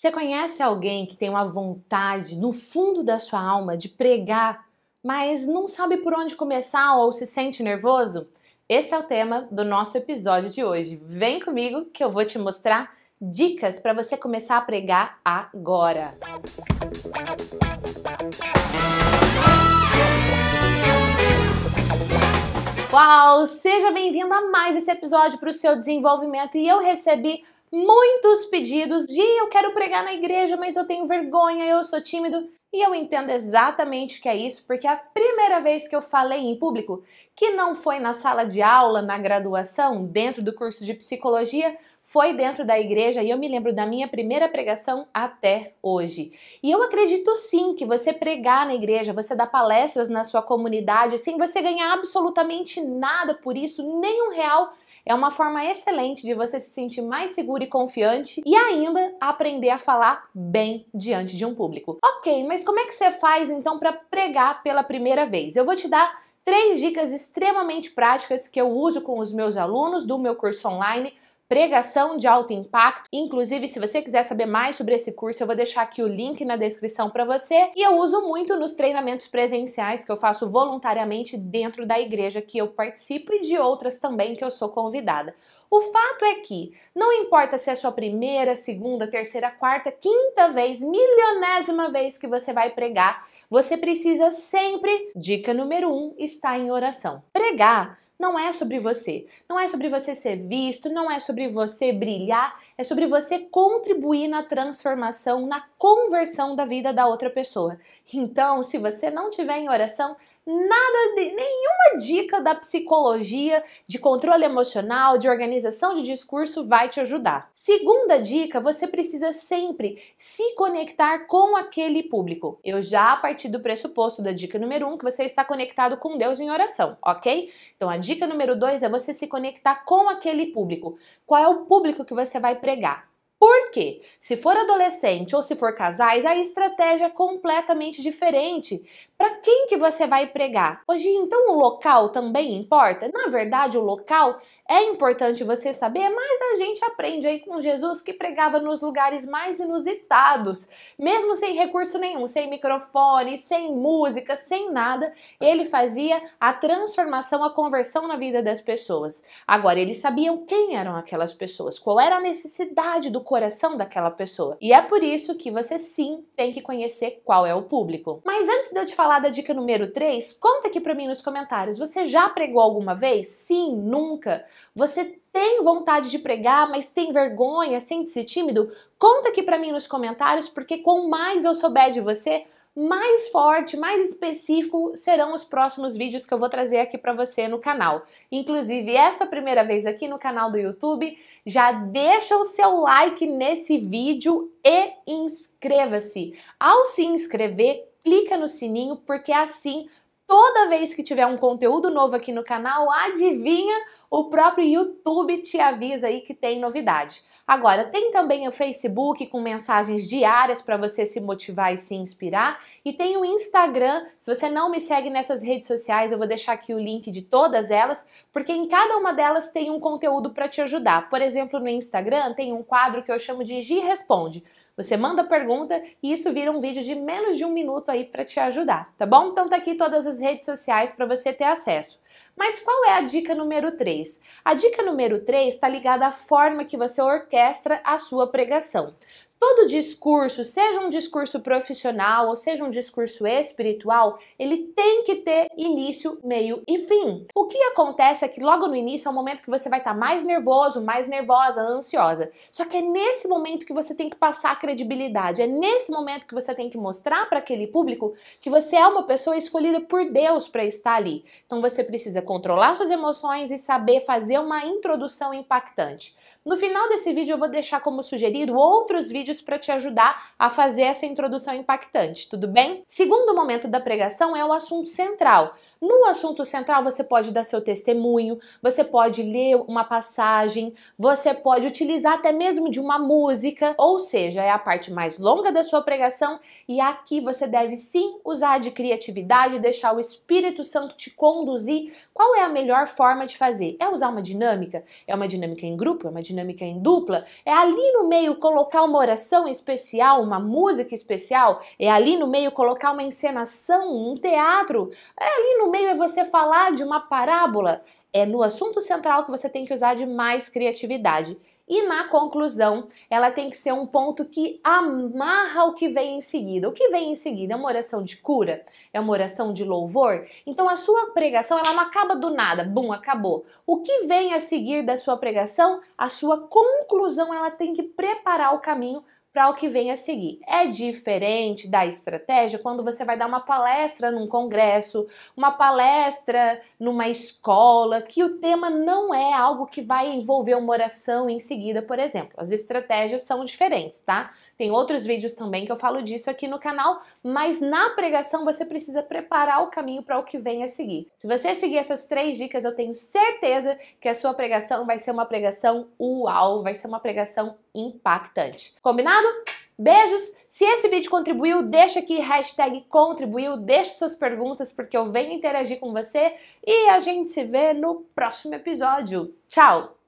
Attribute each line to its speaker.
Speaker 1: Você conhece alguém que tem uma vontade no fundo da sua alma de pregar, mas não sabe por onde começar ou se sente nervoso? Esse é o tema do nosso episódio de hoje. Vem comigo que eu vou te mostrar dicas para você começar a pregar agora. Uau! Seja bem-vindo a mais esse episódio para o seu desenvolvimento e eu recebi muitos pedidos de eu quero pregar na igreja, mas eu tenho vergonha, eu sou tímido. E eu entendo exatamente o que é isso, porque é a primeira vez que eu falei em público, que não foi na sala de aula, na graduação, dentro do curso de psicologia, foi dentro da igreja e eu me lembro da minha primeira pregação até hoje. E eu acredito sim que você pregar na igreja, você dar palestras na sua comunidade, sem você ganhar absolutamente nada por isso, nem um real, é uma forma excelente de você se sentir mais seguro e confiante e ainda aprender a falar bem diante de um público. Ok, mas como é que você faz então para pregar pela primeira vez? Eu vou te dar três dicas extremamente práticas que eu uso com os meus alunos do meu curso online pregação de alto impacto. Inclusive, se você quiser saber mais sobre esse curso, eu vou deixar aqui o link na descrição para você. E eu uso muito nos treinamentos presenciais que eu faço voluntariamente dentro da igreja que eu participo e de outras também que eu sou convidada. O fato é que não importa se é a sua primeira, segunda, terceira, quarta, quinta vez, milionésima vez que você vai pregar, você precisa sempre, dica número um, estar em oração. Pregar não é sobre você. Não é sobre você ser visto, não é sobre você brilhar, é sobre você contribuir na transformação, na conversão da vida da outra pessoa. Então, se você não tiver em oração, nada de, nenhuma dica da psicologia de controle emocional, de organização de discurso vai te ajudar. Segunda dica, você precisa sempre se conectar com aquele público. Eu já parti do pressuposto da dica número um, que você está conectado com Deus em oração, ok? Então a dica número dois é você se conectar com aquele público. Qual é o público que você vai pregar? Por quê? Se for adolescente ou se for casais, a estratégia é completamente diferente. Para quem que você vai pregar? Hoje, então, o local também importa? Na verdade, o local é importante você saber, mas a gente aprende aí com Jesus que pregava nos lugares mais inusitados, mesmo sem recurso nenhum, sem microfone, sem música, sem nada, ele fazia a transformação, a conversão na vida das pessoas. Agora, eles sabiam quem eram aquelas pessoas, qual era a necessidade do coração daquela pessoa. E é por isso que você sim tem que conhecer qual é o público. Mas antes de eu te falar da dica número 3, conta aqui para mim nos comentários, você já pregou alguma vez? Sim, nunca. Você tem vontade de pregar, mas tem vergonha, sente-se tímido? Conta aqui para mim nos comentários, porque quanto mais eu souber de você, mais forte, mais específico serão os próximos vídeos que eu vou trazer aqui para você no canal. Inclusive, essa primeira vez aqui no canal do YouTube, já deixa o seu like nesse vídeo e inscreva-se. Ao se inscrever, clica no sininho porque assim toda vez que tiver um conteúdo novo aqui no canal, adivinha, o próprio YouTube te avisa aí que tem novidade. Agora, tem também o Facebook com mensagens diárias para você se motivar e se inspirar, e tem o Instagram. Se você não me segue nessas redes sociais, eu vou deixar aqui o link de todas elas, porque em cada uma delas tem um conteúdo para te ajudar. Por exemplo, no Instagram tem um quadro que eu chamo de Gi Responde. Você manda pergunta e isso vira um vídeo de menos de um minuto aí para te ajudar, tá bom? Então tá aqui todas as redes sociais para você ter acesso. Mas qual é a dica número 3? A dica número 3 está ligada à forma que você orquestra a sua pregação. Todo discurso, seja um discurso profissional ou seja um discurso espiritual, ele tem que ter início, meio e fim. O que acontece é que logo no início é o momento que você vai estar tá mais nervoso, mais nervosa, ansiosa. Só que é nesse momento que você tem que passar a credibilidade, é nesse momento que você tem que mostrar para aquele público que você é uma pessoa escolhida por Deus para estar ali. Então você precisa controlar suas emoções e saber fazer uma introdução impactante. No final desse vídeo eu vou deixar como sugerido outros vídeos vídeos para te ajudar a fazer essa introdução impactante, tudo bem? Segundo momento da pregação é o assunto central. No assunto central, você pode dar seu testemunho, você pode ler uma passagem, você pode utilizar até mesmo de uma música, ou seja, é a parte mais longa da sua pregação e aqui você deve sim usar de criatividade, deixar o Espírito Santo te conduzir. Qual é a melhor forma de fazer? É usar uma dinâmica? É uma dinâmica em grupo? É uma dinâmica em dupla? É ali no meio colocar uma oração? criação especial, uma música especial, é ali no meio colocar uma encenação, um teatro, é ali no meio é você falar de uma parábola. É no assunto central que você tem que usar de mais criatividade. E na conclusão, ela tem que ser um ponto que amarra o que vem em seguida. O que vem em seguida é uma oração de cura, é uma oração de louvor. Então a sua pregação, ela não acaba do nada, bum, acabou. O que vem a seguir da sua pregação, a sua conclusão, ela tem que preparar o caminho para o que vem a seguir. É diferente da estratégia quando você vai dar uma palestra num congresso, uma palestra numa escola, que o tema não é algo que vai envolver uma oração em seguida, por exemplo. As estratégias são diferentes, tá? Tem outros vídeos também que eu falo disso aqui no canal, mas na pregação você precisa preparar o caminho para o que vem a seguir. Se você seguir essas três dicas, eu tenho certeza que a sua pregação vai ser uma pregação uau, vai ser uma pregação impactante. Combinado? Combinado? Beijos! Se esse vídeo contribuiu, deixa aqui hashtag contribuiu, deixa suas perguntas porque eu venho interagir com você e a gente se vê no próximo episódio. Tchau!